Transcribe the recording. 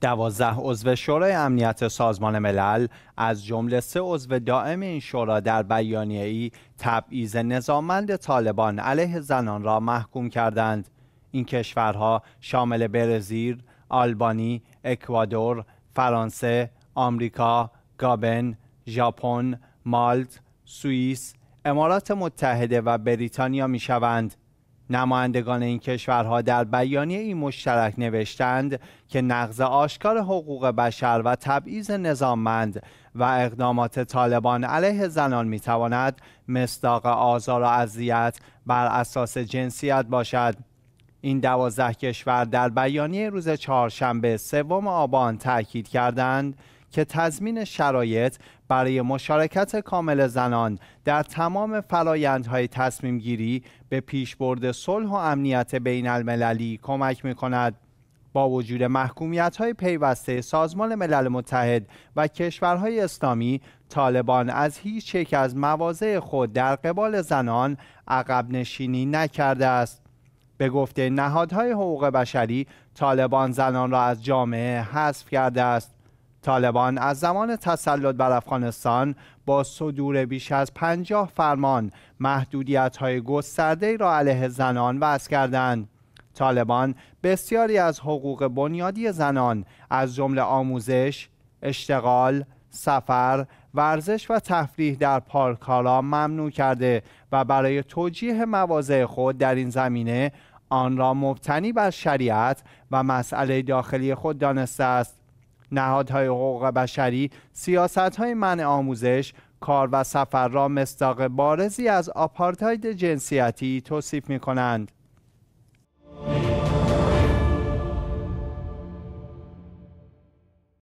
دوازده عضو شورای امنیت سازمان ملل از جمله سه عضو دائم این شورا در بیانیه ای تبعیض نظامند طالبان علیه زنان را محکوم کردند این کشورها شامل برزیل، آلبانی، اکوادور، فرانسه، آمریکا، گابن، ژاپن، مالت، سوئیس، امارات متحده و بریتانیا می شوند. نمایندگان این کشورها در بیانیه این مشترک نوشتند که نقض آشکار حقوق بشر و تبعیض نظاممند و اقدامات طالبان علیه زنان میتواند مصداق آزار و اذیت بر اساس جنسیت باشد این دوازده کشور در بیانیه روز چهارشنبه سوم آبان تاکید کردند که تضمین شرایط برای مشارکت کامل زنان در تمام فرایندهای تصمیم گیری به پیشبرد صلح و امنیت بین المللی کمک می کند. با وجود محکومیت های پیوسته سازمان ملل متحد و کشورهای اسلامی طالبان از هیچ یک از مواضع خود در قبال زنان عقب نشینی نکرده است به گفته نهادهای حقوق بشری طالبان زنان را از جامعه حذف کرده است طالبان از زمان تسلط بر افغانستان با صدور بیش از پنجاه فرمان محدودیت های گسترده را علیه زنان وضع کردند. طالبان بسیاری از حقوق بنیادی زنان از جمله آموزش، اشتغال، سفر، ورزش و تفریح در پارکارا ممنوع کرده و برای توجیه مواضع خود در این زمینه آن را مبتنی بر شریعت و مسئله داخلی خود دانسته است نهادهای حقوق بشری سیاست های منع آموزش کار و سفر را مصداق بارزی از آپارتاید جنسیتی توصیف می کنند.